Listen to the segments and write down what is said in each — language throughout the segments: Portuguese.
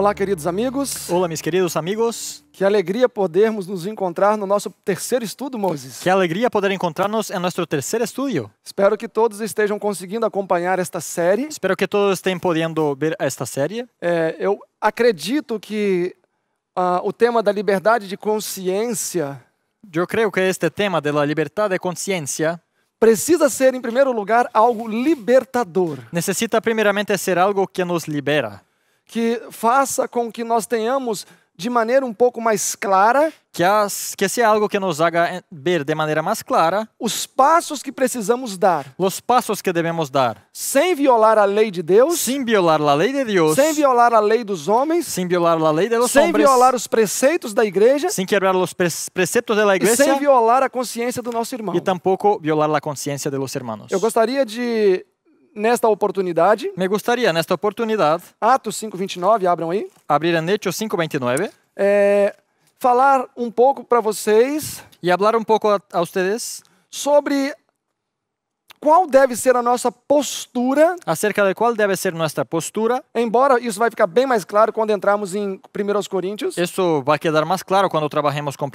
Olá, queridos amigos. Olá, meus queridos amigos. Que alegria podermos nos encontrar no nosso terceiro estudo, Moses. Que alegria poder encontrarmos em nosso terceiro estudo. Espero que todos estejam conseguindo acompanhar esta série. Espero que todos estejam podendo ver esta série. É, eu acredito que uh, o tema da liberdade de consciência. Eu creio que este tema da liberdade de consciência precisa ser, em primeiro lugar, algo libertador. Necessita, primeiramente, ser algo que nos libera que faça com que nós tenhamos de maneira um pouco mais clara. Que, as, que esse é algo que nos haga eh, ver de maneira mais clara os passos que precisamos dar. Os passos que devemos dar. Sem violar a lei de Deus. Sem violar a lei de Deus. Sem violar a lei dos homens. Sem violar a lei dos sem hombres. violar os preceitos da igreja. Sem quebrar os preceitos da igreja. sem violar a consciência do nosso irmão. E tampouco violar a consciência de los hermanos. Eu gostaria de nesta oportunidade. Me gustaría nesta oportunidade. Atos 5:29, abram aí. Abrir en Hechos 5:29. É, falar um pouco para vocês. E falar um pouco a, a vocês sobre qual deve ser a nossa postura. Acerca de qual deve ser nossa postura. Embora isso vai ficar bem mais claro quando entrarmos em Primeiros Coríntios. Isso vai quedar mais claro quando trabalhemos com 1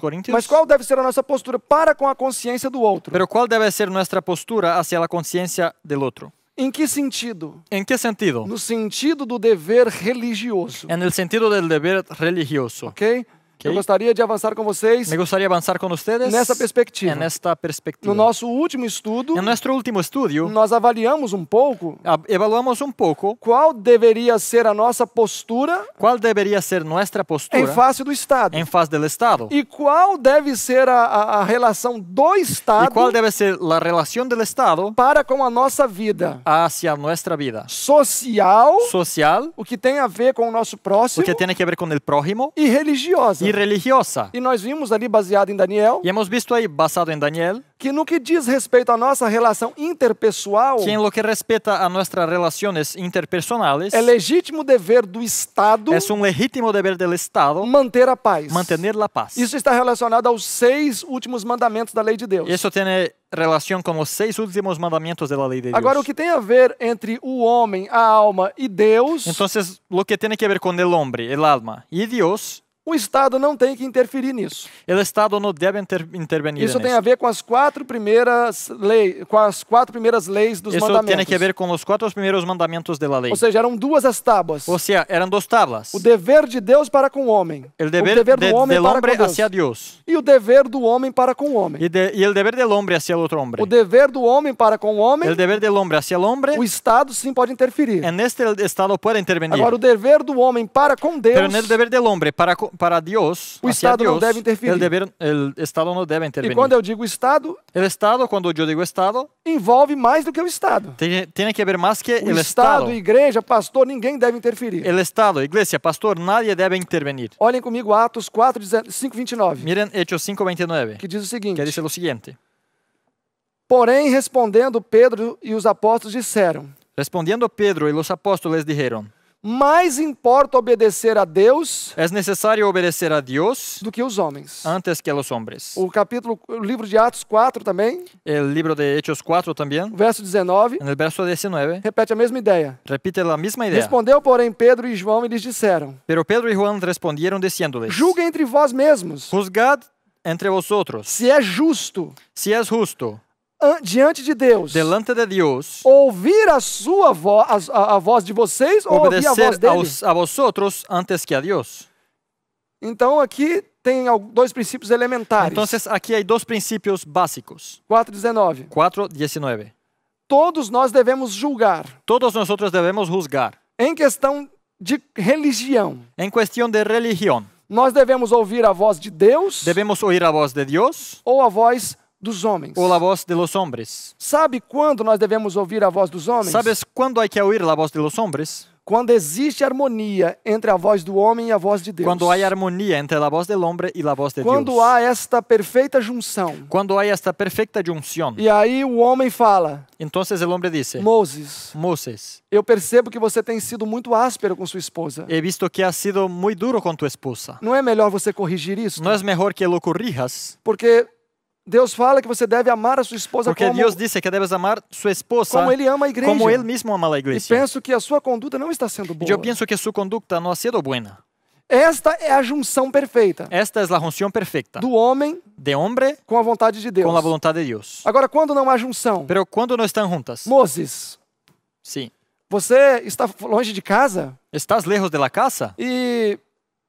Coríntios. Mas qual deve ser a nossa postura para com a consciência do outro? Pero qual deve ser nossa postura hacia a consciência do outro? Em que sentido? Em que sentido? No sentido do dever religioso. En el sentido do dever religioso. Ok? Okay. Eu gostaria de avançar com vocês. Me gostaria de avançar com vocês. Nessa perspectiva. É nesta perspectiva. No nosso último estudo. No é nosso último estudo. Nós avaliamos um pouco. Avaliamos um pouco. Qual deveria ser a nossa postura? Qual deveria ser nossa postura? Em face do Estado. Em face do Estado. E qual deve ser a, a, a relação do Estado? E qual deve ser a relação do Estado? Para com a nossa vida. Hacia nossa vida. Social. Social. O que tem a ver com o nosso próximo. O que tem a ver com o próximo. E religiosa e religiosa. E nós vimos ali baseado em Daniel. E hemos visto aí baseado em Daniel. Que no que diz respeito à nossa relação interpessoal. Que em lo que respeita a nossas relações interpessoais É legítimo dever do Estado. É um legítimo dever do Estado. Manter a paz. Manter a paz. Isso está relacionado aos seis últimos mandamentos da lei de Deus. Isso tem relação com os seis últimos mandamentos da lei de Deus. Agora, o que tem a ver entre o homem, a alma e Deus? Então, o que tem a ver com o homem, a alma e Deus o Estado não tem que interferir nisso. O Estado não deve inter intervenir. Isso tem a ver com as quatro primeiras leis, com as quatro primeiras leis dos Isso mandamentos. Isso tem a ver com os quatro primeiros mandamentos da lei. Ou seja, eram duas as tábuas. Ou seja, eram duas tábuas. O dever de Deus para com o homem. O dever, o dever do de, homem para com Deus. hacia Deus. E o dever do homem para com o homem. E, o dever do homem para com o outro homem. O dever do homem para com o homem. O dever do homem para com o homem. O Estado sim pode interferir. É neste Estado pode intervenir. Agora o dever do homem para com Deus. Pero en dever do homem para com para Deus. O Estado Dios, não deve interferir. El, deber, el Estado não deve intervir. E quando eu digo Estado... o Estado, quando eu digo Estado... Envolve mais do que o Estado. Tem, que haver mais que o Estado. Estado, igreja, pastor, ninguém deve interferir. o Estado, igreja, pastor, nadie deve intervenir. Olhem comigo Atos 4, 5, 29. Miren Hechos 5, 29. Que diz o seguinte. Que diz o seguinte. Porém, respondendo Pedro e os apóstolos disseram... Respondendo Pedro e os apóstolos disseram mais importa obedecer a Deus. É necessário obedecer a Deus do que os homens. Antes que os homens. O capítulo, o livro de Atos 4 também. O livro de Hechos 4 também. Verso 19. No verso 19. Repete a mesma ideia. Repite a mesma ideia. Respondeu porém Pedro e João e lhes disseram. Pero Pedro e João responderam dizendo-lhes. Julguem entre vós mesmos. Juzgad entre vós outros. Se é justo. Se é justo diante de Deus. Delante de Deus. Ouvir a sua voz, a, a, voz de vocês ou ouvir a voz dele. Aos, a vosotros antes que a Deus. Então aqui tem dois princípios elementares. Então aqui há dois princípios básicos. 4:19. 4:19. Todos nós devemos julgar. Todos nós devemos julgar. Em questão de religião. Em questão de religião. Nós devemos ouvir a voz de Deus. Devemos ouvir a voz de Deus. Ou a voz dos homens. O la voz de los hombres. Sabe quando nós devemos ouvir a voz dos homens? Sabes quando há que ouvir a voz de los hombres? Quando existe harmonia entre a voz do homem e a voz de Deus. Quando há harmonia entre a voz do homem e a voz de Deus. Quando há esta perfeita junção. Quando há esta perfeita junção. E aí o homem fala. Então o homem disse. Moses. Moses. Eu percebo que você tem sido muito áspero com sua esposa. He visto que ha sido muito duro com tua esposa. Não é melhor você corrigir isso? Não é melhor que lo corrijas? Porque Deus fala que você deve amar a sua esposa Porque como... Deus disse que deves amar sua esposa. Como ele ama a igreja. Como ele mesmo ama a igreja. E penso que a sua conduta não está sendo boa. Eu penso que a sua conduta não ha sido boa. Esta é a junção perfeita. Esta é a junção perfeita. Do homem de homem com a vontade de Deus. Com a vontade de Deus. Agora quando não há junção? Pero quando não estão juntas. Moses. Sim. Você está longe de casa? Estás lejos de la casa? E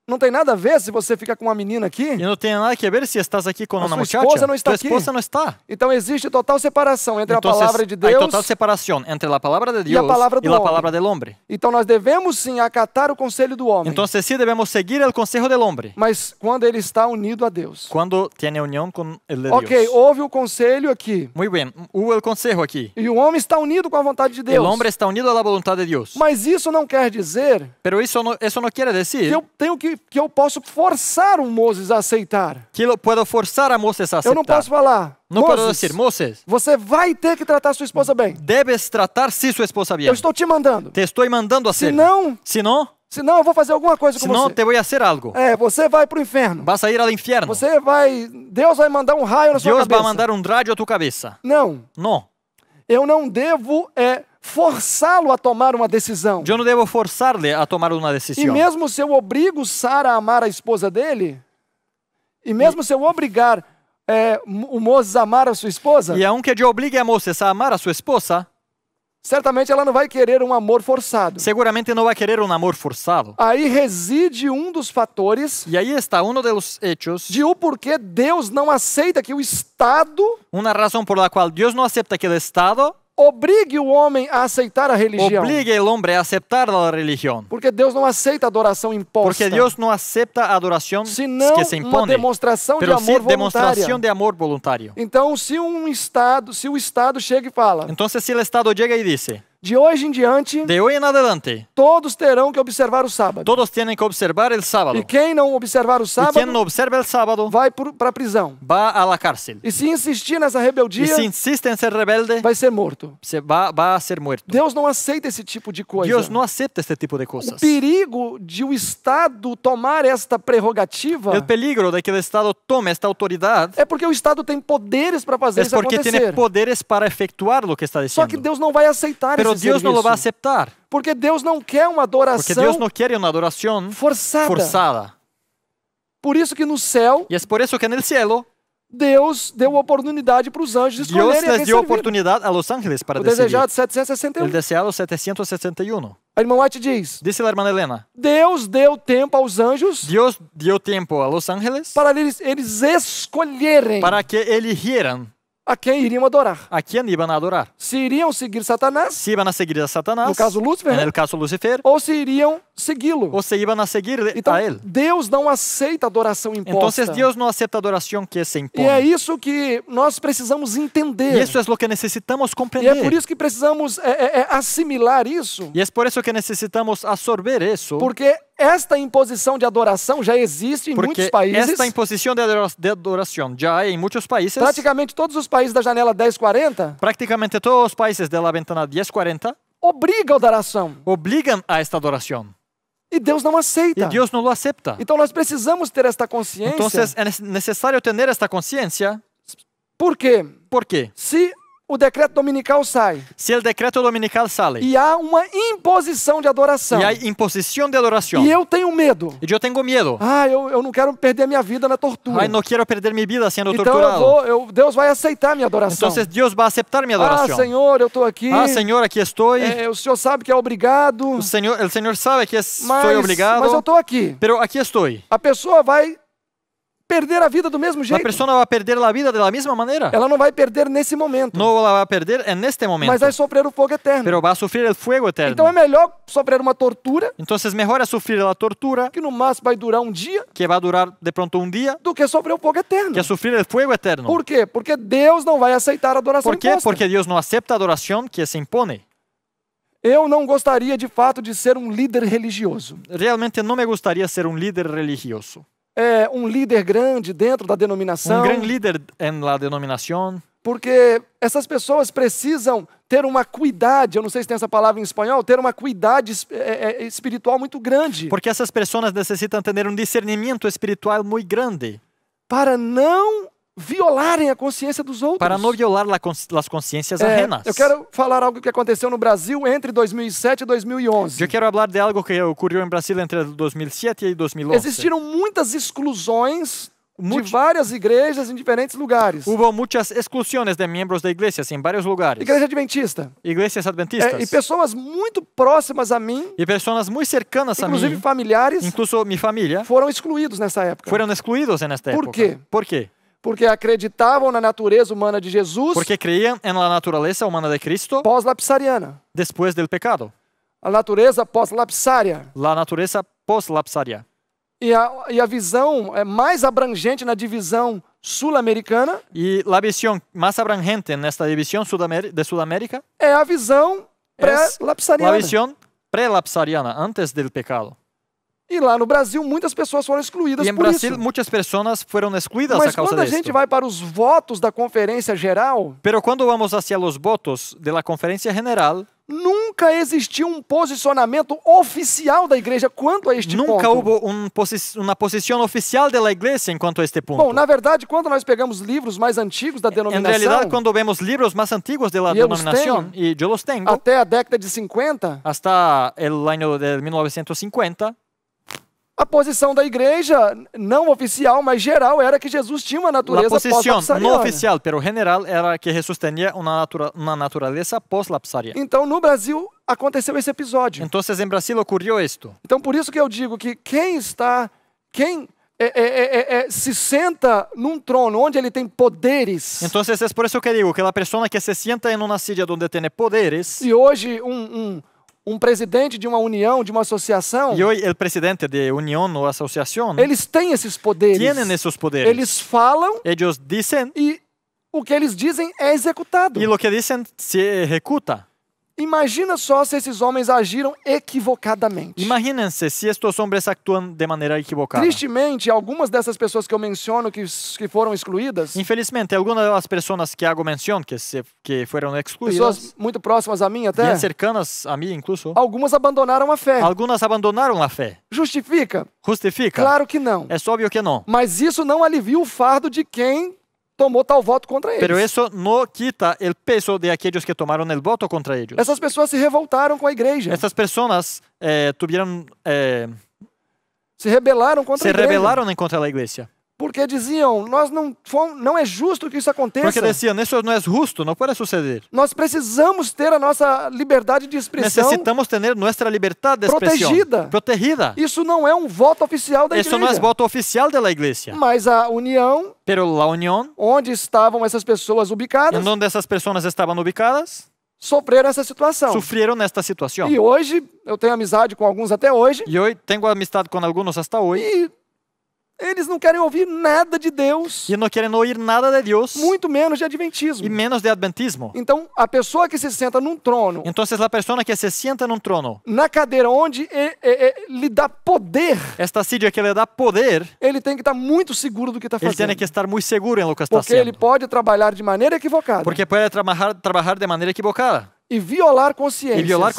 não tem nada a ver se você fica com uma menina aqui. E não tem nada a ver se estás aqui com a uma muchacha. esposa não está tua aqui. esposa não está. Então existe total separação entre Entonces, a então palavra de Deus. Há total separação entre a palavra de Deus e a palavra do, e homem. Palavra do homem. Então nós devemos sim acatar o conselho do homem. Então sim devemos seguir o conselho do homem. Mas quando ele está unido a Deus. Quando tem união com ele Ok, houve o conselho aqui. Muito bem, houve o conselho aqui. E o homem está unido com a vontade de Deus. O homem está unido à vontade de Deus. Mas isso não quer dizer. Pero isso não, isso não quer dizer. Que eu tenho que que eu posso forçar o Moisés a aceitar. Que eu posso forçar a Moisés a aceitar. Eu não posso falar. Não Moses, posso dizer, Moses. Você vai ter que tratar sua esposa bem. Debes tratar se sua esposa bem. Eu estou te mandando. Te estou mandando a ser. Se não. Se não. Senão eu vou fazer alguma coisa com Senão, você. Não, te vou fazer algo. É, você vai para o inferno. Vai sair ir ao inferno. Você vai, Deus vai mandar um raio na Deus sua cabeça. Deus vai mandar um raio à tua cabeça. Não. Não. Eu não devo é forçá-lo a tomar uma decisão. Eu não devo forçar-lhe a tomar uma decisão. E mesmo se eu obrigo Sara a amar a esposa dele, e mesmo e... se eu obrigar é, o Moses a amar a sua esposa. E aunque eu obrigue a Moses a amar a sua esposa, certamente ela não vai querer um amor forçado. Seguramente não vai querer um amor forçado. Aí reside um dos fatores. E aí está um dos hechos. De o porquê Deus não aceita que o Estado. Uma razão por la qual Deus não aceita que o Estado obrigue o homem a aceitar a religião. obrigue o homem a aceitar a religião. Porque Deus não aceita adoração imposta. Porque Deus não aceita a adoração que se impõe. uma demonstração de amor demonstração de amor voluntário. Então, se um estado, se o estado chega e fala. Então, se o estado chega e diz de hoje em diante, de hoje em adelante, todos terão que observar o sábado. Todos têm que observar o sábado. E quem não observar o sábado, E quem não observa o sábado, vai para a prisão. Vá à la cárcel. E se insistir nessa rebeldia, e se insiste em ser rebelde, vai ser morto. Se va, va ser morto. Deus não aceita esse tipo de coisa. Deus não aceita esse tipo de coisas. O perigo de o Estado tomar esta prerrogativa. O perigo de que o Estado tome esta autoridade. É porque o Estado tem poderes para fazer es isso acontecer. É porque tem poderes para efetuar o que está dizendo. Só que Deus não vai aceitar Pero Pero Deus serviço. não vai aceitar. Porque Deus não quer uma adoração. Porque Deus não quer uma adoração forçada. forçada. Por isso que no céu. E é por isso que no céu Deus deu oportunidade para os anjos escolherem Deus les deu oportunidade a Los Angeles para o decidir. O desejado 761. O desejado 761. A irmã White diz. Disse a irmã Helena. Deus deu tempo aos anjos. Deus deu tempo a Los Angeles. Para eles, eles escolherem. Para que eligieram a quem iriam adorar. A quem iam adorar? Se iriam seguir Satanás. Se iam seguir a Satanás. No caso Lúcifer. No caso Lúcifer. Ou se iriam segui-lo. ou se iban a seguir então, a ele Deus não aceita adoração imposta. Entonces Deus não aceita adoração que se impõe. E é isso que nós precisamos entender. isso é o que necessitamos compreender. E é por isso que precisamos é, é, é, assimilar isso. E é por isso que necessitamos absorver isso. Porque esta imposição de adoração já existe em Porque muitos países. Esta imposição de adoração já é em muitos países. Praticamente todos os países da janela 1040. Praticamente todos os países da ventana 1040. Obriga a adoração. Obrigam a esta adoração. E Deus não aceita. E Deus não o aceita. Então nós precisamos ter esta consciência. Então é necessário ter esta consciência. Por quê? quê? se o decreto dominical sai. Se o decreto dominical sai. E há uma imposição de adoração. E há imposição de adoração. E eu tenho medo. E eu tenho medo. Ah, eu, eu não quero perder minha vida na tortura. Ah, não quero perder minha vida sendo então torturado. Então eu, eu, Deus vai aceitar minha adoração. Então Deus vai aceitar minha ah, adoração. Ah, Senhor, eu estou aqui. Ah, Senhor, aqui estou. É, o Senhor sabe que é obrigado. O Senhor, o Senhor sabe que é, mas, sou obrigado. Mas eu estou aqui. Pero aqui estou. A pessoa vai perder a vida do mesmo jeito. A pessoa vai perder a vida da mesma maneira. Ela não vai perder nesse momento. Não ela vai perder é neste momento. Mas vai sofrer o fogo eterno. Pero vai sofrer o fogo eterno. Então é melhor sofrer uma tortura. Então é melhor sofrer a tortura que no máximo vai durar um dia. Que vai durar de pronto um dia. Do que sofrer o fogo eterno. Que é sofrer o fogo eterno. Por quê? Porque Deus não vai aceitar a adoração. Por quê? Imposta. Porque Deus não aceita a adoração que se impõe. Eu não gostaria de fato de ser um líder religioso. Realmente não me gostaria de ser um líder religioso é, um líder grande dentro da denominação. Um grande líder em denominação. Porque essas pessoas precisam ter uma cuidade, eu não sei se tem essa palavra em espanhol, ter uma cuidade é, é, espiritual muito grande. Porque essas pessoas necessitam ter um discernimento espiritual muito grande. Para não violarem a consciência dos outros. Para não violar as consciências é, Eu quero falar algo que aconteceu no Brasil entre 2007 e 2011. Eu quero falar de algo que ocorreu em Brasil entre 2007 e 2011. Existiram muitas exclusões de várias igrejas em diferentes lugares. Houve muitas exclusões de membros da igreja em vários lugares. Igreja adventista. Igrejas é, adventistas. É, e pessoas muito próximas a mim. E pessoas muito cercanas a mim. Inclusive familiares. Incluso minha família. Foram excluídos nessa época. Foram excluídos nessa época. Por quê? Por quê? porque acreditavam na natureza humana de Jesus. Porque creiam na natureza humana de Cristo. Pós-lapsariana. Depois do pecado. A natureza pós-lapsária. La natureza pós-lapsária. E a, e a visão é mais abrangente na divisão sul-americana. E a visão mais abrangente nesta divisão de Sudamérica. É a visão pré-lapsariana. A visão pré-lapsariana, antes do pecado. E lá no Brasil, muitas pessoas foram excluídas e por Brasil, isso. em Brasil, muitas pessoas foram excluídas Mas a causa quando a gente vai para os votos da Conferência Geral... Pero quando vamos hacia os votos de la Conferência General... Nunca existiu um posicionamento oficial da igreja quanto a este Nunca ponto. Nunca houve um posi uma posição oficial da igreja enquanto a este ponto. Bom, na verdade, quando nós pegamos livros mais antigos da denominação... Em realidade, quando vemos livros mais antigos da de denominação, e eu os tenho... Até a década de 50... Até o ano de 1950... A posição da igreja, não oficial, mas geral, era que Jesus tinha uma natureza pós-lapsariana. não oficial, pero general, era que Jesus tinha uma, natura, uma natureza pós-lapsariana. Então, no Brasil, aconteceu esse episódio. Então, em Brasil, ocorreu isto. Então, por isso que eu digo que quem está, quem é, é, é, é, é se senta num trono onde ele tem poderes. Então, é por isso que eu digo que a pessoa que se senta em uma silla onde tem poderes. E hoje um, um um presidente de uma união, de uma associação. E hoje o presidente de união ou associação. Eles têm esses poderes. Tienen esos poderes. Eles falam. Eles dizem. E o que eles dizem é executado. E o que dizem se executa. Imagina só se esses homens agiram equivocadamente. Imaginem-se se estes homens actuam de maneira equivocada. Tristemente, algumas dessas pessoas que eu menciono que, que foram excluídas. Infelizmente, algumas das pessoas que hago menciono que, se, que foram excluídas. Pessoas muito próximas a mim até. Bem cercanas a mim, incluso. Algumas abandonaram a fé. Algumas abandonaram a fé. Justifica? Justifica? Claro que não. É óbvio que não. Mas isso não alivia o fardo de quem tomou tal voto contra eles. Pero isso no quita el peso de aqueles que tomaram el voto contra eles. Essas pessoas se revoltaram com a igreja. Essas pessoas eh, tiveram eh, se rebelaram contra se a igreja. rebelaram contra a igreja porque diziam: nós não fomos, não é justo que isso aconteça. Porque diziam: isso não é justo, não pode suceder. Nós precisamos ter a nossa liberdade de expressão. Necessitamos ter nossa liberdade de expressão protegida. Protegida. Isso não é um voto oficial da isso igreja. Isso não é voto oficial da igreja. Mas a união. Pero la unión. Onde estavam essas pessoas ubicadas? Onde essas pessoas estavam ubicadas? sofreram essa situação. Sofreram nesta situação. E hoje eu tenho amizade com alguns até hoje. E hoje tenho amizade com alguns até hoje. E eles não querem ouvir nada de Deus. E não querem ouvir nada de Deus. Muito menos de adventismo. E menos de adventismo. Então, a pessoa que se senta num trono. Então, a pessoa que se senta num trono. Na cadeira onde ele é, é, é, lhe dá poder. Esta silla que lhe dá poder. Ele tem que estar muito seguro do que está fazendo. Ele tem que estar muito seguro em lo que está fazendo. Porque ele pode trabalhar de maneira equivocada. Porque pode trabalhar, trabalhar de maneira equivocada e violar consciências. E violar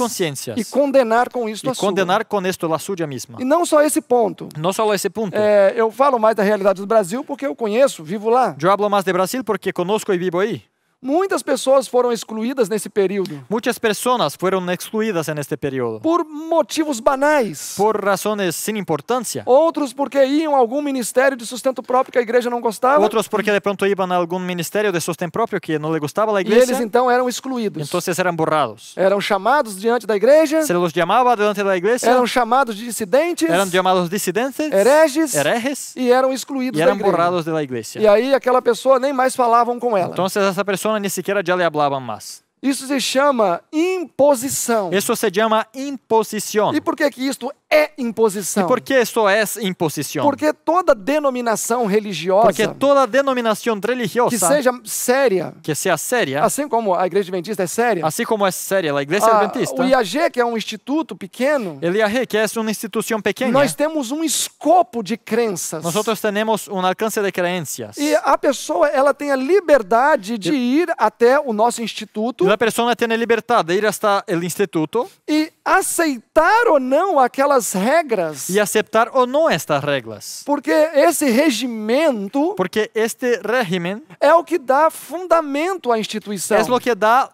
E condenar com isso e condenar com isto a sua mesma. E não só esse ponto. Não só esse ponto. É, eu falo mais da realidade do Brasil porque eu conheço, vivo lá. Eu falo mais de Brasil porque conosco e vivo aí. Muitas pessoas foram excluídas nesse período. Muitas pessoas foram excluídas neste período. Por motivos banais. Por razões sem importância. Outros porque iam a algum ministério de sustento próprio que a igreja não gostava. Outros porque de pronto iam a algum ministério de sustento próprio que não lhe gostava a igreja. E eles então eram excluídos. Então eram borrados. Eram chamados diante da igreja. Se los chamava diante da igreja. Eram chamados de dissidentes. Eram chamados dissidentes. Hereges. Hereges. E eram excluídos e eram da igreja. Eram borrados da igreja. E aí aquela pessoa nem mais falavam com ela. Então essa pessoa persona ni siquiera ya le hablaban más. Isso se chama imposição. Isso se chama imposição. E por que que isto é imposição. E por que isso é imposição? Porque toda denominação religiosa. Porque toda denominação religiosa. Que seja séria. Que seja séria. Assim como a Igreja Adventista é séria. Assim como é séria a Igreja a, Adventista. O IAG, que é um instituto pequeno. Ele IAG, que é uma instituição pequena. Nós temos um escopo de crenças. Nós outros temos um alcance de crenças. E a pessoa, ela tem a liberdade de ir até o nosso instituto. E a pessoa tem a liberdade de ir até o instituto. E aceitar ou não aquelas estas regras. e aceitar ou não estas regras Porque esse regimento. Porque este regime É o que dá fundamento à instituição. É o que dá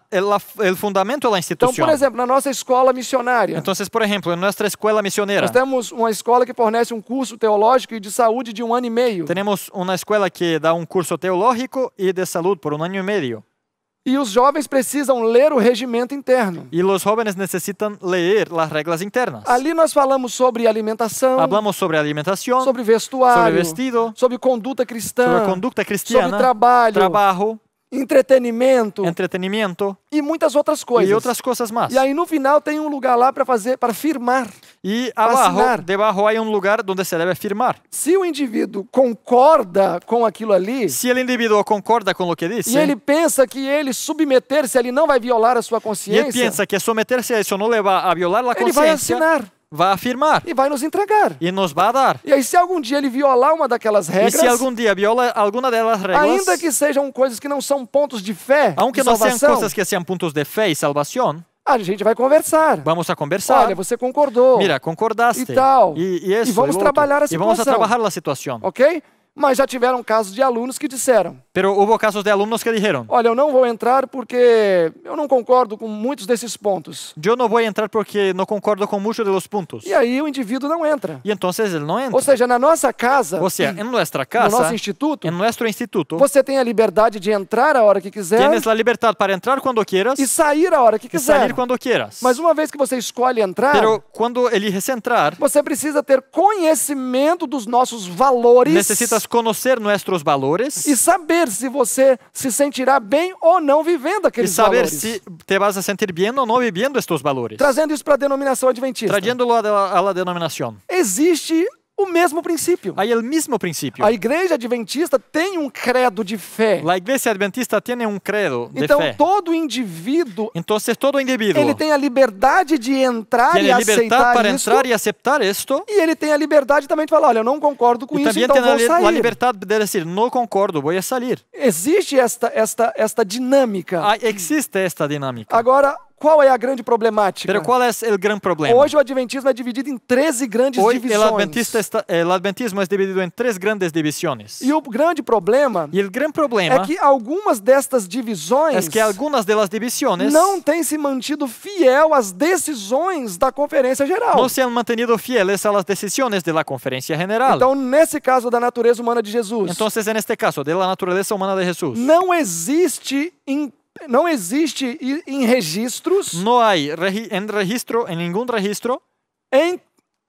o fundamento à instituição. Então, por exemplo, na nossa escola missionária. Então, por exemplo, na nossa escola missionária. Nós temos uma escola que fornece um curso teológico e de saúde de um ano e meio. Temos uma escola que dá um curso teológico e de saúde por um ano e meio. E os jovens precisam ler o regimento interno. E os jovens necessitam ler as regras internas. Ali nós falamos sobre alimentação. Falamos sobre alimentação. Sobre vestuário. Sobre vestido. Sobre conduta cristã. Sobre conduta cristã. Sobre trabalho. Trabalho entretenimento, entretenimento e muitas outras coisas. E outras coisas mais. E aí no final tem um lugar lá para fazer para firmar. E assinar. debajo hay um lugar onde se deve afirmar. Se o indivíduo concorda com aquilo ali, se ele indivíduo concorda com o que diz, e ele pensa que ele submeter-se ali não vai violar a sua consciência, e ele pensa que submeter-se a isso não leva a violar a consciência, ele vai assinar vai afirmar e vai nos entregar e nos vai dar. E aí se algum dia ele violar uma daquelas regras, e se algum dia viola alguma delas regras, ainda que sejam coisas que não são pontos de fé, aunque não sejam coisas que sejam pontos de fé e salvação, a gente vai conversar. Vamos a conversar. Olha, você concordou. Mira, concordaste. E tal. E, e, isso, e vamos e é trabalhar a situação. E vamos a trabalhar a situação. Ok? Mas já tiveram casos de alunos que disseram. Pero houve casos de alunos que disseram. Olha, eu não vou entrar porque eu não concordo com muitos desses pontos. Eu não vou entrar porque não concordo com muitos dos pontos. E aí o indivíduo não entra. E então ele não entra. Ou seja, na nossa casa. Você, seja, em nossa casa. No nosso instituto. Em nosso instituto. Você tem a liberdade de entrar a hora que quiser. Tienes a liberdade para entrar quando quieras. E sair a hora que quiser. sair quando quieras. Mas uma vez que você escolhe entrar. Pero quando ele recentrar. Você precisa ter conhecimento dos nossos valores. Necessitas conhecer nossos valores e saber se você se sentirá bem ou não vivendo aqueles valores. E saber valores. se te vas a sentir bem ou não vivendo estes valores. Trazendo isso para a denominação adventista. Trazendo-lo à denominação. Existe o mesmo princípio. Aí é o mesmo princípio. A igreja adventista tem um credo de fé. A Igreja adventista tiene um credo de então, fé. Então todo indivíduo Então ser todo indivíduo. ele tem a liberdade de entrar tiene e aceitar isso. Ele para entrar e aceitar isto. E ele tem a liberdade também de falar, olha, eu não concordo com e isso, então vou sair. a liberdade de dizer, não concordo, vou sair. Existe esta esta esta dinâmica. Ah, existe esta dinâmica. Agora qual é a grande problemática? Pero qual é o grande problema? Hoje o adventismo é dividido em 13 grandes divisões. Hoje, divisões. Eh, o adventismo é dividido em três grandes divisões. E o grande problema? E o grande problema é que algumas destas divisões é que algumas delas divisões não têm se mantido fiel às decisões da conferência geral. Não se han mantenido fieles às decisões da de conferência geral. Então, nesse caso da natureza humana de Jesus. Então, neste caso da natureza humana de Jesus. Não existe em não existe em registros. Não há em registro, em nenhum registro. Em,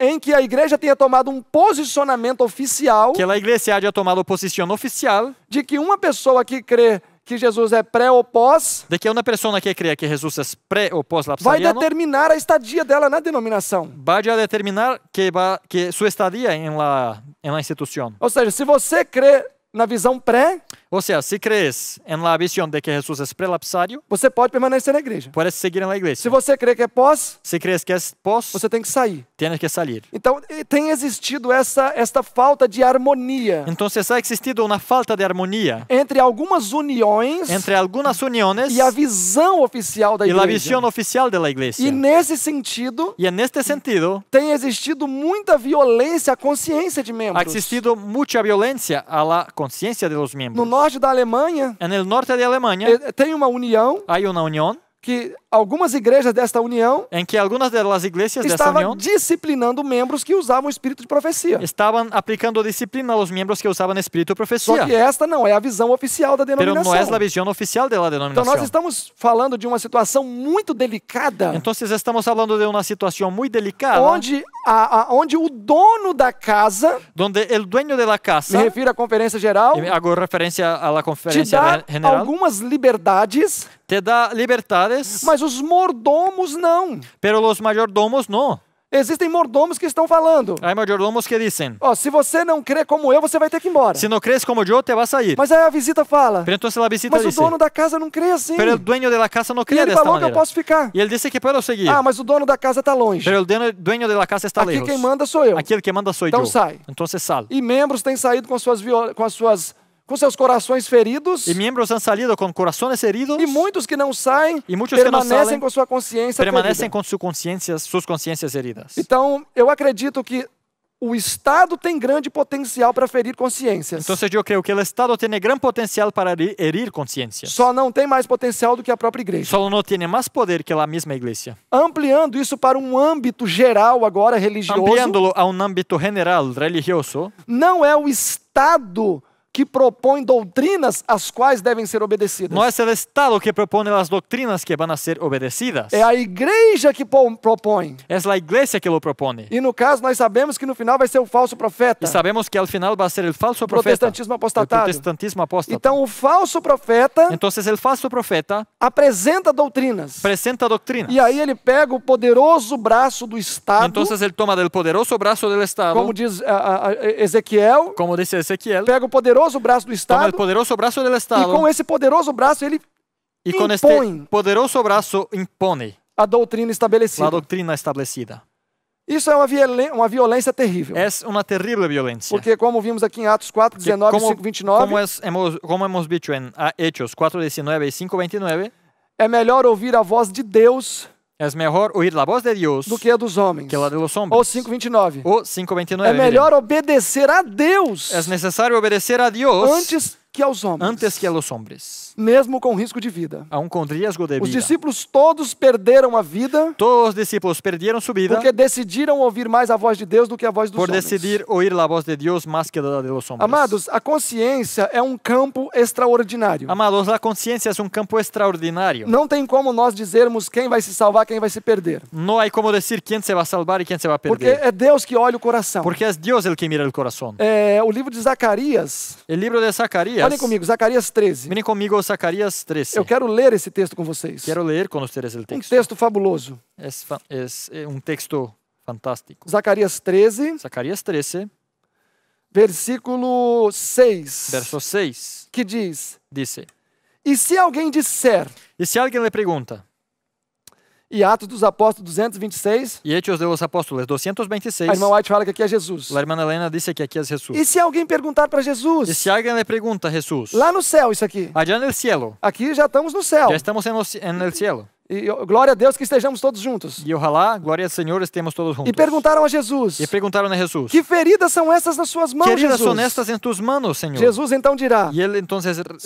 em que a igreja tenha tomado um posicionamento oficial. Que a igreja tenha tomado posição oficial. De que uma pessoa que crê que Jesus é pré ou pós. De que uma pessoa que crê que Jesus é pré ou pós Vai determinar a estadia dela na denominação. Vai determinar que, que sua estadia em la, em la instituição. Ou seja, se você crê na visão pré. Ou seja, se crees em la visión de que Jesús es prelapsario, você pode permanecer na igreja. Pode seguir na igreja. Se você crê que é pós, se crees que é pós, você tem que sair. Tem que sair. Então tem existido essa esta falta de harmonia. Então ha existido uma falta de harmonia entre algumas uniões, entre algumas uniões e a visão oficial da igreja. E a visão oficial da igreja. E nesse sentido, e neste sentido, tem existido muita violência à consciência de membros. Ha existido muita violência à consciência de los No norte da Alemanha, é no norte da Alemanha eh, tem uma união, aí uma união que algumas igrejas desta união em que algumas delas igrejas estavam desta união disciplinando membros que usavam o espírito de profecia estavam aplicando disciplina aos membros que usavam o espírito de profecia só que esta não é a visão oficial da denominação Pero não é a visão oficial da denominação então nós estamos falando de uma situação muito delicada então estamos falando de uma situação muito delicada onde a, a onde o dono da casa onde o dono da casa me refiro à conferência geral agora referência à conferência te dá general algumas liberdades te dá liberdades mas mas os mordomos não. Pero los mayordomos não. Existem mordomos que estão falando. Há mordomos que dizem: Ó, oh, se você não crê como eu, você vai ter que ir embora. Se não crês como eu, te vai sair. Mas aí a visita fala. Pero entonces la visita mas dice, o dono da casa não crê assim. Pero el dueño de la casa não crê e ele falou que eu posso ficar. E ele disse que puedo seguir. Ah, mas o dono da casa está longe. Pero el dueño de la casa está Aqui lejos. Aqui quem manda sou eu. Aquele que manda sou então eu. Então sai. Então sal. E membros têm saído com suas com as suas com seus corações feridos. E membros han salido com corações feridos. E muitos que não saem e muitos permanecem que não com sua consciência permanecem ferida. com sua consciência, suas consciências feridas. Então, eu acredito que o Estado tem grande potencial para ferir consciências. Então, eu creio que o Estado tem grande potencial para herir consciências. Só não tem mais potencial do que a própria igreja. Só não tem mais poder que a mesma igreja. Ampliando isso para um âmbito geral agora religioso. Ampliando-lo a um âmbito general religioso. Não é o Estado que propõem doutrinas as quais devem ser obedecidas. Não é o Estado que propõe as doutrinas que vão ser obedecidas. É a igreja que propõe. É a igreja que o propõe. E no caso nós sabemos que no final vai ser o falso profeta. E sabemos que ao final vai ser o falso profeta. Protestantismo apostatado. Protestantismo apostatado. Então o falso profeta. Então o falso profeta apresenta doutrinas. Apresenta doutrinas. E aí ele pega o poderoso braço do Estado. Então ele toma do poderoso braço do Estado. Como diz a, a, Ezequiel. Como disse Ezequiel. Pega o poderoso poderoso braço do Estado. poderoso Estado. E com esse poderoso braço ele e impõe. este poderoso braço impõe. A doutrina estabelecida. A doutrina estabelecida. Isso é uma, uma violência terrível. É uma terrível violência. Porque como vimos aqui em Atos 4, 19 e 5, 29. Como, es, hemos, como hemos visto em ah, Hechos 4, 19 e 5, 29. É melhor ouvir a voz de Deus Es melhor oír la voz de Deus do que a dos homens. Que la de los hombres. O 5:29. O 5:29. É melhor obedecer a Deus. É necessário obedecer a Deus. Antes que aos homens. Antes que a los hombres. Mesmo com risco de vida. A um riesgo de vida. Os discípulos todos perderam a vida. Todos os discípulos perderam sua vida. Porque decidiram ouvir mais a voz de Deus do que a voz dos por homens. Por decidir ouvir a voz de Deus mais que a de los hombres. Amados, a consciência é um campo extraordinário. Amados, a consciência é um campo extraordinário. Não tem como nós dizermos quem vai se salvar, quem vai se perder. Não há como dizer quem se vai salvar e quem se vai perder. Porque é Deus que olha o coração. Porque é Deus ele que mira o coração. É o livro de Zacarias. O livro de Zacarias Zacarias. Olhem comigo, Zacarias 13. venham comigo Zacarias 13. Eu quero ler esse texto com vocês. Quero ler com vocês o texto. Um texto fabuloso. É, é, é um texto fantástico. Zacarias 13. Zacarias 13. Versículo 6. Verso 6. Que diz? Diz. E se alguém disser? E se alguém lhe pergunta? e Atos dos Apóstolos 226. E Hechos de los Apóstoles 226. A irmã White fala que aqui é Jesus. A irmã Helena disse que aqui é Jesus. E se alguém perguntar para Jesus? E se alguém lhe pergunta Jesus? Lá no céu isso aqui. Allá no cielo. Aqui já estamos no céu. Já estamos no cielo. E oh, glória a Deus que estejamos todos juntos. E ojalá, glória ao Senhor, estemos todos juntos. E perguntaram a Jesus. E perguntaram a Jesus. Que feridas são essas nas suas mãos, feridas Jesus? são estas em tuas mãos, Senhor? Jesus então dirá. E ele então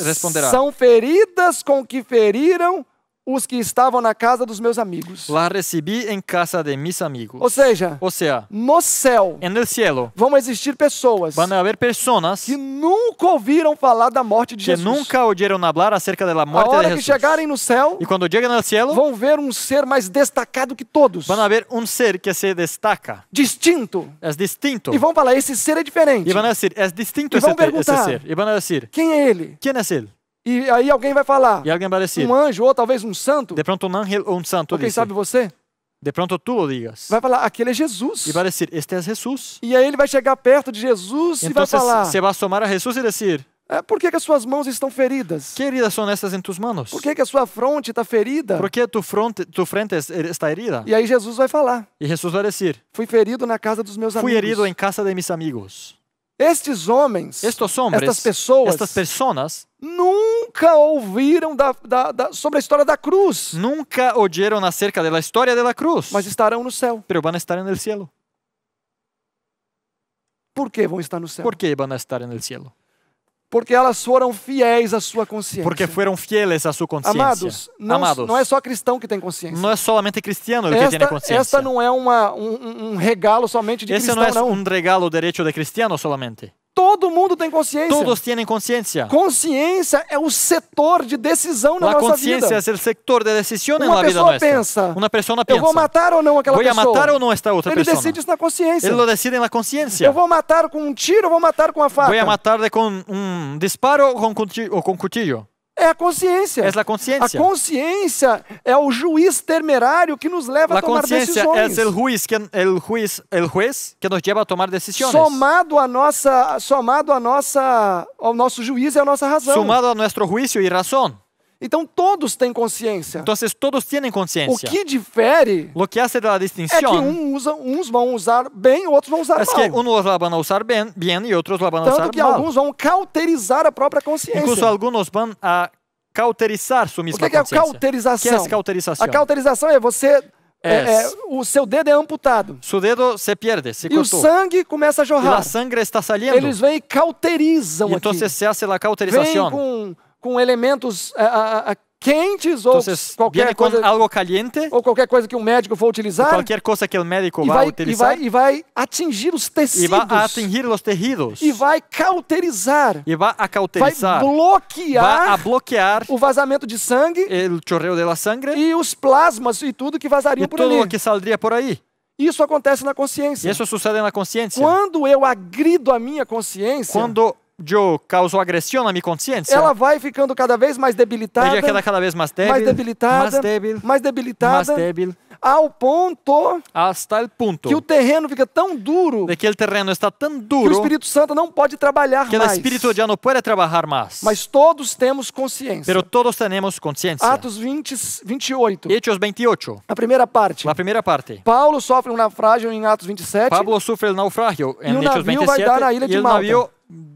responderá. São feridas com que feriram os que estavam na casa dos meus amigos. lá recebi em casa de mis amigos. Ou seja, Ou seja no céu, en el cielo, vão existir pessoas van a haber personas que nunca ouviram falar da morte de que Jesus. Que nunca ouviram falar acerca da morte de Jesus. A hora que chegarem no céu, e quando chegam no cielo, vão ver um ser mais destacado que todos. Vão ver um ser que se destaca. Distinto. É distinto. E vão falar, esse ser é diferente. E vão dizer, é distinto e esse, vão perguntar, esse ser. E vão dizer, quem é ele? Quem é ele? E aí alguém vai falar. E alguém vai Um anjo ou talvez um santo. De pronto um anjo ou um santo. Ou quem disse. sabe você? De pronto tu o digas. Vai falar, aquele é Jesus. E vai dizer, este é Jesus. E aí ele vai chegar perto de Jesus e, e vai falar. Você vai somar a Jesus e dizer. É, por que, que as suas mãos estão feridas? Que heridas são essas em tus manos? Por que, que a sua fronte está ferida? Por que tu fronte, tu frente er, está herida? E aí Jesus vai falar. E Jesus vai dizer. Fui ferido na casa dos meus amigos. Fui herido em casa de mis amigos. Estes homens, estes homens, estas pessoas, estas pessoas nunca ouviram da, da, da, sobre a história da cruz. Nunca ouviram acerca de la historia de la cruz. Mas estarão no céu. Pero van a estar en el Por que vão estar no céu? por que a estar no céu Porque elas foram fiéis à sua consciência. Porque foram fiéis à sua consciência. Amados, não, Amados, não é só cristão que tem consciência. Não é somente cristiano esta, que tem consciência. Esta não é uma, um, um regalo somente de Esse cristão, é não. Esse não é um regalo direito de cristiano somente. Todo mundo tem consciência. Todos têm consciência. Consciência é o setor de decisão na La nossa vida. A consciência é o setor de decisão na vida nossa. Uma pessoa pensa. Uma pessoa pensa. Eu vou matar ou não aquela vou pessoa. Vou matar ou não esta outra Ele pessoa. Ele decide isso na consciência. Ele lo decide na consciência. Eu vou matar com um tiro ou vou matar com uma faca. Vou matar com um disparo ou com, cutillo, cuchillo. É a consciência. É a consciência. A consciência é o juiz temerário que nos leva a tomar decisões. A consciência é o juiz que o juiz o juiz que nos leva a tomar decisões. Somado a nossa somado a nossa ao nosso juiz e a nossa razão. Somado a nosso juízo e razão. Então todos têm consciência. vocês todos têm consciência. O que difere O que hace la distinción é que um usa, uns vão usar bem, outros vão usar es mal. que unos la van a usar bien, bien y otros la van a Tanto usar que alguns vão cauterizar a própria consciência. Incluso alguns vão a cauterizar sua consciência. o que, que é a cauterização? Que é A cauterização é você é, é, o seu dedo é amputado. Seu dedo se perde. se e cortou. o sangue começa a jorrar. E a sangre está saliendo. Eles vêm e cauterizam e então aqui. se hace la cauterización. Vem com com elementos eh, a, a, quentes ou Entonces, qualquer coisa algo caliente ou qualquer coisa que um médico for utilizar qualquer coisa que o médico vai, utilizar e vai, e vai, atingir os tecidos e vai atingir os tecidos e vai cauterizar e vai a cauterizar vai bloquear vai a bloquear o vazamento de sangue o chorreio de la sangre e os plasmas e tudo que vazaria e por tudo ali. que saldria por aí isso acontece na consciência. Isso sucede na consciência. Quando eu agrido a minha consciência. Quando Joe causou agressão na minha consciência. Ela vai ficando cada vez mais debilitada. Ela cada vez mais débil. Mais debilitada. Mais débil. Mais debilitada. Mais débil. Ao ponto. Hasta el ponto Que o terreno fica tão duro. De que o terreno está tão duro. Que o Espírito Santo não pode trabalhar que mais. Que o Espírito já não pode trabalhar mais. Mas todos temos consciência. Pero todos temos consciência. Atos 20, 28. Hechos 28. A primeira parte. A primeira parte. Paulo sofre um naufrágio em Atos 27. Pablo sofre um naufrágio em Hechos 27. E o navio vai dar na ilha de Malta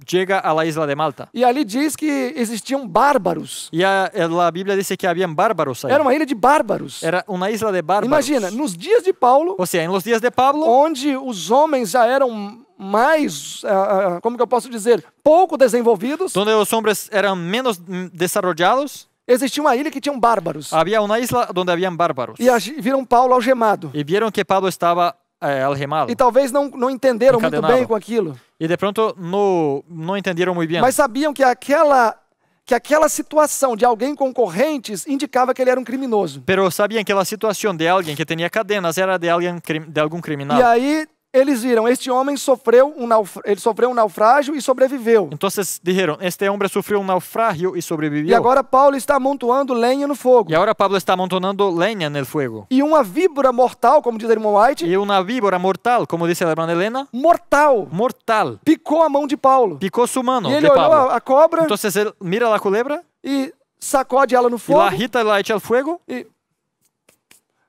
chega à la isla de Malta. E ali diz que existiam bárbaros. E a, eh, a Bíblia disse que havia bárbaros aí. Era uma ilha de bárbaros. Era uma ilha de bárbaros. Imagina, nos dias de Paulo. Ou seja, nos dias de Paulo, onde os homens já eram mais, uh, como que eu posso dizer, pouco desenvolvidos. Onde os homens eram menos desarrollados. Existia uma ilha que tinha bárbaros. Havia uma isla onde haviam bárbaros. E viram Paulo algemado. E viram que Paulo estava é, algemado. E talvez não, não entenderam muito bem com aquilo. E de pronto no, não entenderam muito bem. Mas sabiam que aquela que aquela situação de alguém com correntes indicava que ele era um criminoso. Pero sabiam que aquela situação de alguém que tinha cadenas era de alguém de algum criminal. E aí eles viram, este homem sofreu um, naufra... ele sofreu um naufrágio e sobreviveu. Então, vocês disseram este homem sofreu um naufrágio e sobreviveu. E agora Paulo está amontoando lenha no fogo. E agora Paulo está amontoando lenha no fogo. E uma víbora mortal, como diz a irmã White. E uma víbora mortal, como disse a irmã Helena. Mortal. Mortal. Picou a mão de Paulo. Picou sua mão. E ele olhou Paulo. a cobra. Então, vocês mira a culebra. E sacode ela no fogo. E la agita, la echa fogo E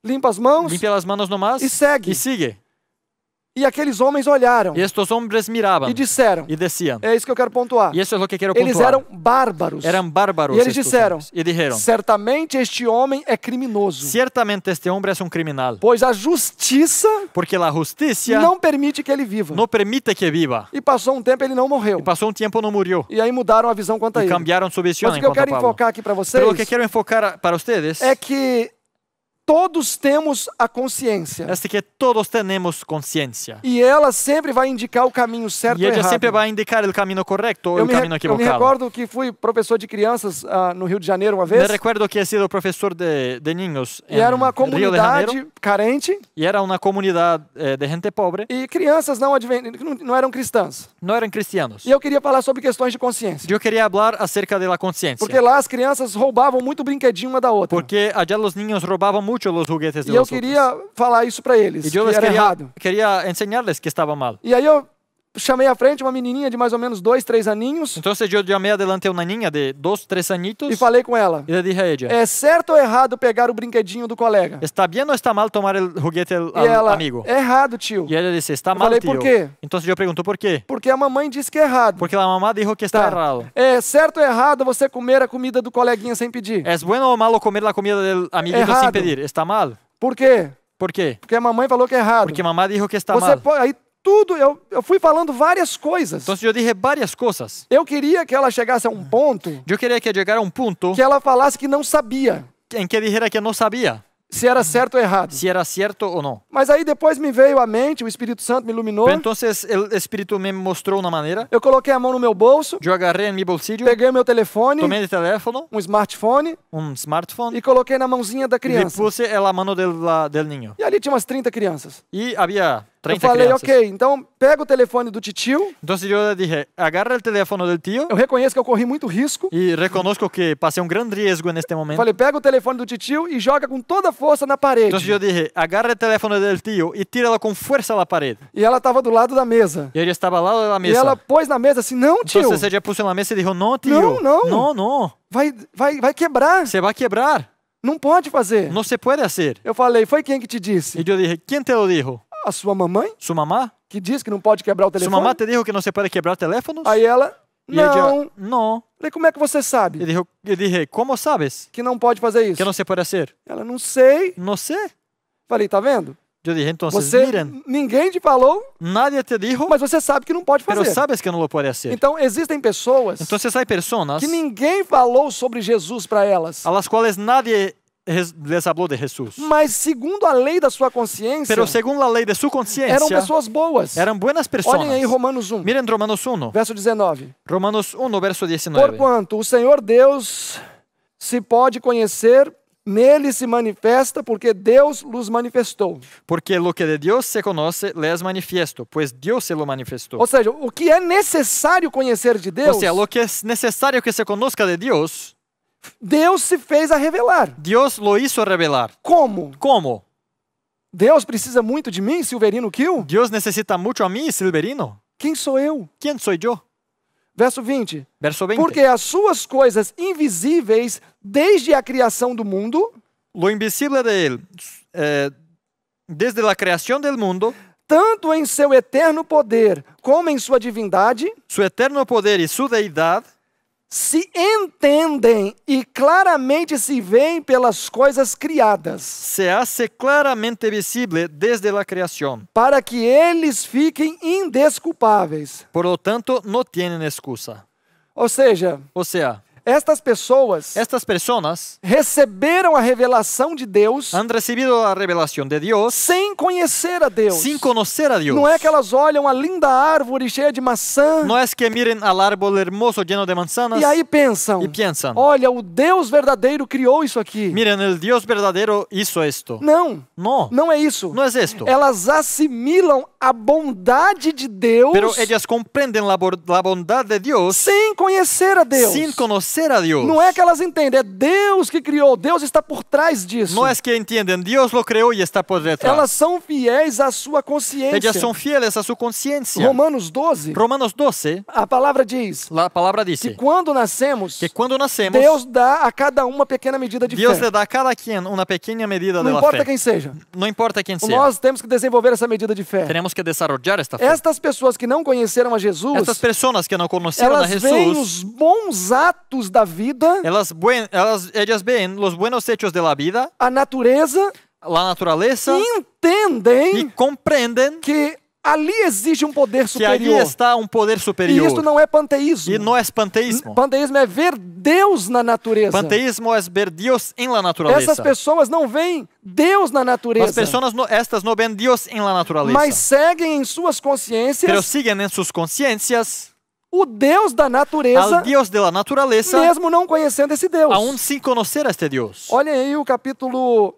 limpa as mãos. Limpa as mãos nomás. E segue. E segue. E aqueles homens olharam. E estes homens miravam. E disseram. E desciam. É isso que eu quero pontuar. E isso é o que eu quero pontuar. Eles eram bárbaros. Eram bárbaros. E eles disseram. Homens. E disseram. Certamente este homem é criminoso. Certamente este homem é um criminal. Pois a justiça. Porque a justiça. Não permite que ele viva. Não permite que viva. E passou um tempo ele não morreu. E passou um tempo não morreu. E aí mudaram a visão quanto a e ele. Cambiaram sua visão. Mas o que eu quero enfocar aqui para vocês. Pero o que eu quero enfocar para vocês é que todos temos a consciência. Así que todos tenemos consciência. E ela sempre vai indicar o caminho certo e ela sempre vai indicar o caminho correto ou o caminho equivocado. Eu me recordo que fui professor de crianças uh, no Rio de Janeiro uma vez. Me recordo que eu sido professor de, de niños E era uma comunidade Janeiro, carente. E era uma comunidade eh, de gente pobre. E crianças não, não, não eram cristãs. Não eram cristianos. E eu queria falar sobre questões de consciência. Eu queria falar acerca da consciência. Porque lá as crianças roubavam muito brinquedinho uma da outra. Porque allá os ninhos roubavam muito mucho juguetes de eu queria falar isso para eles, e que eu era queria, errado. quería que estava mal. E aí eu chamei à frente uma menininha de mais ou menos dois, três aninhos. Então eu chamei adelante uma niña de dois, três anitos. E falei com ela. E le dije a ela. É certo ou errado pegar o brinquedinho do colega? Está bem ou está mal tomar o juguete al, e ela, amigo? Errado, tio. E ela disse, está eu mal, falei, tio. por quê? Então eu perguntou por quê? Porque a mamãe disse que é errado. Porque a mamãe disse que está tá. errado. É certo ou errado você comer a comida do coleguinha sem pedir? É bom ou malo comer a comida do amigo sem pedir? Está mal. Por quê? Por quê? Porque a mamãe falou que é errado. Porque a mamãe disse que está você mal. Pode, aí tudo, eu, eu fui falando várias coisas. Então eu disse várias coisas. Eu queria que ela chegasse a um ponto. Eu queria que chegasse a um ponto. Que ela falasse que não sabia. Em que dijera que não sabia. Se era certo ou errado. Se era certo ou não. Mas aí depois me veio à mente, o Espírito Santo me iluminou. Então o Espírito me mostrou uma maneira. Eu coloquei a mão no meu bolso. Eu agarrei em meu bolsillo. Peguei meu telefone. Tomei o telefone. Um smartphone. Um smartphone. E coloquei na mãozinha da criança. E ela a mão do, do ninho. E ali tinha umas 30 crianças. E havia eu falei, crianças. ok, então pega o telefone do tio. Então eu dije, agarra o telefone do tio. Eu reconheço que eu corri muito risco. E reconozco que passei um grande risco neste momento. Falei, pega o telefone do tio e joga com toda a força na parede. Então eu dije, agarra o telefone do tio e tira ela com força na parede. E ela estava do lado da mesa. E ele estava lá na mesa. E ela pôs na mesa assim, não, tio. Então você já pôs na mesa e disse, não, tio. Não, não. Não, não. Vai, vai, vai quebrar. Você vai quebrar. Não pode fazer. Não se pode fazer. Eu falei, foi quem que te disse? E eu disse, quem te o disse? a sua mamãe. Sua mamá? Que diz que não pode quebrar o telefone. Sua mamãe te disse que não se pode quebrar telefone, Aí ela, não. não. falei como é que você sabe? Ele, ele disse, como sabes? Que não pode fazer isso. Que não se pode fazer. Ela, não sei. Não sei. Falei, tá vendo? Eu disse, então, você, miren. ninguém te falou. Nadie te dijo. Mas você sabe que não pode fazer. Pero sabes que não lo pode fazer. Então, existem pessoas. Então, você sabe pessoas. Que ninguém falou sobre Jesus para elas. A las quais nadie les habló de Jesús. Mas segundo a lei da sua consciência, Pero segundo la ley de su conciencia, eram pessoas boas. Eram buenas pessoas. Olhem aí Romanos 1. Miren Romanos 1, verso 19. Romanos 1, verso 19. Porquanto o Senhor Deus se pode conhecer nele se manifesta porque Deus los manifestou. Porque o que de Deus se conhece les manifesto pois Deus se lo manifestou. Ou seja, o que é necessário conhecer de Deus. Ou seja, o que é necessário que se conozca de Deus Deus se fez a revelar. Deus lo hizo revelar. Como? Como? Deus precisa muito de mim, Silverino Kill? Deus necessita muito a mim, Silverino? Quem sou eu? Quem sou eu? Verso 20. Verso 20. Porque as suas coisas invisíveis desde a criação do mundo, lo invisível de él, eh, desde a criação do mundo, tanto em seu eterno poder como em sua divindade, seu eterno poder e sua deidade, se entendem e claramente se veem pelas coisas criadas. Se hace claramente visible desde a criação, Para que eles fiquem indesculpáveis. Por lo tanto, no tienen excusa. Ou seja, estas pessoas Estas pessoas receberam a revelação de Deus han recebido a revelação de Deus sem conhecer a Deus. sem conhecer a Deus. Não é que elas olham a linda árvore cheia de maçã Não é que miren al árbol hermoso lleno de manzanas e aí pensam, E pensam. olha, o Deus verdadeiro criou isso aqui. miren, el Dios verdadero hizo isto. Não, não. não é isso. Não é isto. Elas assimilam a bondade de Deus Pero elas compreendem a bondade de Deus sem conhecer a Deus. sem conhecer obedecer a Dios. No es é que elas entendem, é Deus que criou, Deus está por trás disso. Não é que entendem, Deus o criou e está por detrás. Elas são fiéis à sua consciência. Elas são fiéis à sua consciência. Romanos 12. Romanos 12. A palavra diz. A palavra diz que quando nascemos, que quando nascemos, Deus dá a cada uma pequena medida de Deus fé. Deus dá a cada quem uma pequena medida de fé. Não importa quem seja. Não importa quem seja. Nós temos que desenvolver essa medida de fé. Temos que desenvolver esta fé. Estas pessoas que não conheceram a Jesus, Essas pessoas que não conheceram a Jesus, elas veem os bons atos frutos da vida. Elas, buen, elas, ellas ven los buenos hechos de la vida. A natureza. La naturaleza. Entendem. E compreendem. Que ali existe um poder superior. Que ali está um poder superior. E isso não é panteísmo. E não é panteísmo. Panteísmo é ver Deus na natureza. Panteísmo é ver Deus em la natureza. Essas pessoas não veem Deus na natureza. As pessoas no, estas não veem Deus em la natureza. Mas seguem em suas consciências. Pero seguem em suas consciências o Deus da natureza. Al deus de natureza, Mesmo não conhecendo esse Deus. Aún sin conocer a este Deus. Olha aí o capítulo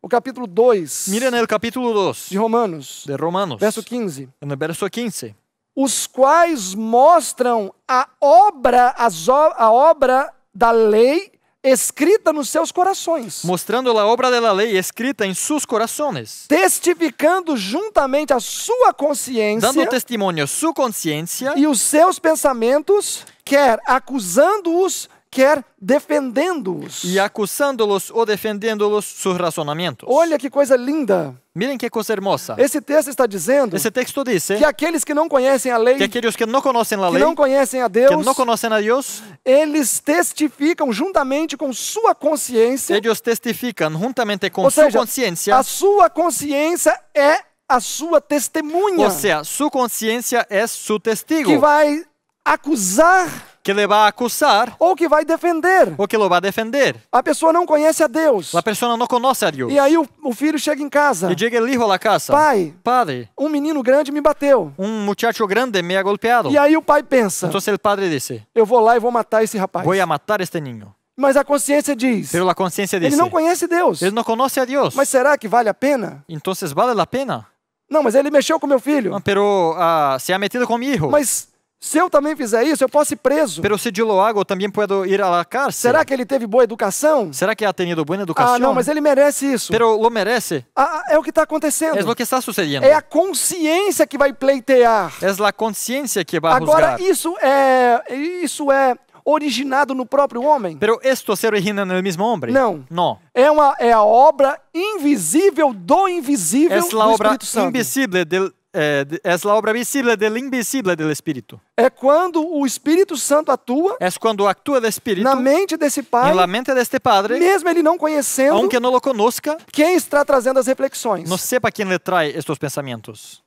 o capítulo 2. Mira el capítulo 2. De Romanos. De Romanos. Verso 15. No verso 15. Os quais mostram a obra, as, a obra da lei escrita nos seus corações. Mostrando a obra da lei escrita em seus corações. Testificando juntamente a sua consciência. Dando testemunho à sua consciência. E os seus pensamentos, quer acusando-os quer defendendo-os. E acusando-los ou defendendo-los seus razonamentos. Olha que coisa linda. Miren que coisa hermosa. Esse texto está dizendo Esse texto diz que aqueles que não conhecem a lei, que aqueles que não conhecem a lei, que não conhecem a Deus, que não conhecem a Deus, eles testificam juntamente com sua consciência. Eles testificam juntamente com sua consciência. A sua consciência é a sua testemunha. Ou seja, sua consciência é seu testigo. Que vai acusar que lhe a acusar ou que vai defender. Ou que lo a defender. A pessoa não conhece a Deus. A pessoa não conhece a Deus. E aí o, o filho chega em casa. E chega o filho a casa. Pai, padre, um menino grande me bateu. Um muchacho grande me ha golpeado. E aí o pai pensa. Então o padre disse: Eu vou lá e vou matar esse rapaz. Vou matar este ninho. Mas a consciência diz. pela consciência diz. Ele não conhece Deus. Ele não conhece a Deus. Mas será que vale a pena? Então vocês vale a pena? Não, mas ele mexeu com meu filho. Não, ah, pero uh, se ha metido com meu filho. Mas se eu também fizer isso, eu posso ir preso. Pero se lo hago, também pode ir à la cárcel. Será que ele teve boa educação? Será que ha tenido boa educação? Ah, não, mas ele merece isso. Pero lo merece. Ah, ah é o que está acontecendo. É o que está sucedendo. É a consciência que vai pleitear. É a consciência que vai Agora juzgar. isso é isso é originado no próprio homem? Pero esto se origina no mesmo homem? Não. Não. É uma é a obra invisível do invisível é do Espírito Santo. É a obra invisível del é, a obra é visível é del invisível del espírito. É quando o Espírito Santo atua. É quando atua o Espírito. Na mente desse pai. Na mente deste padre. Mesmo ele não conhecendo. Aunque não o conosca. Quem está trazendo as reflexões. Não sei para quem lhe traz estes pensamentos.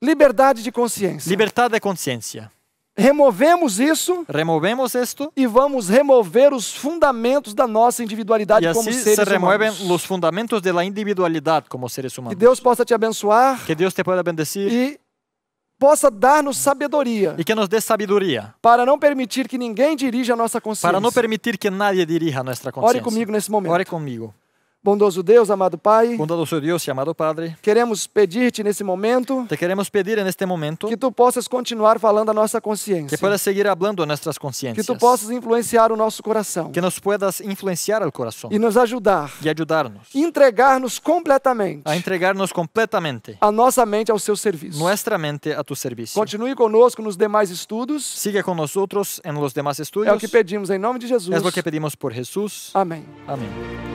Liberdade de consciência. Liberdade de consciência. Removemos isso. Removemos esto. E vamos remover os fundamentos da nossa individualidade como assim seres se humanos. se removem os fundamentos da individualidade como seres humanos. Que Deus possa te abençoar. Que Deus te possa bendecir. E possa dar-nos sabedoria. E que nos dê sabedoria. Para não permitir que ninguém dirija a nossa consciência. Para não permitir que nadie dirija a nossa consciência. Ore comigo nesse momento. Ore comigo. Bondoso Deus, amado Pai. Bondoso Deus, amado Padre. Queremos pedir-te nesse momento. Te queremos pedir neste momento que tu possas continuar falando a nossa consciência. Que puedas seguir falando nossas consciências. Que tu possas influenciar o nosso coração. Que nos puedas influenciar o coração. E nos ajudar. E ajudar-nos. Entregar-nos completamente. A entregar-nos completamente. A nossa mente ao seu serviço. Nossa mente a tu serviço. Continue conosco nos demais estudos. Siga conosco outros em los demais estudos. É o que pedimos em nome de Jesus. É o que pedimos por Jesus. Amém. Amém.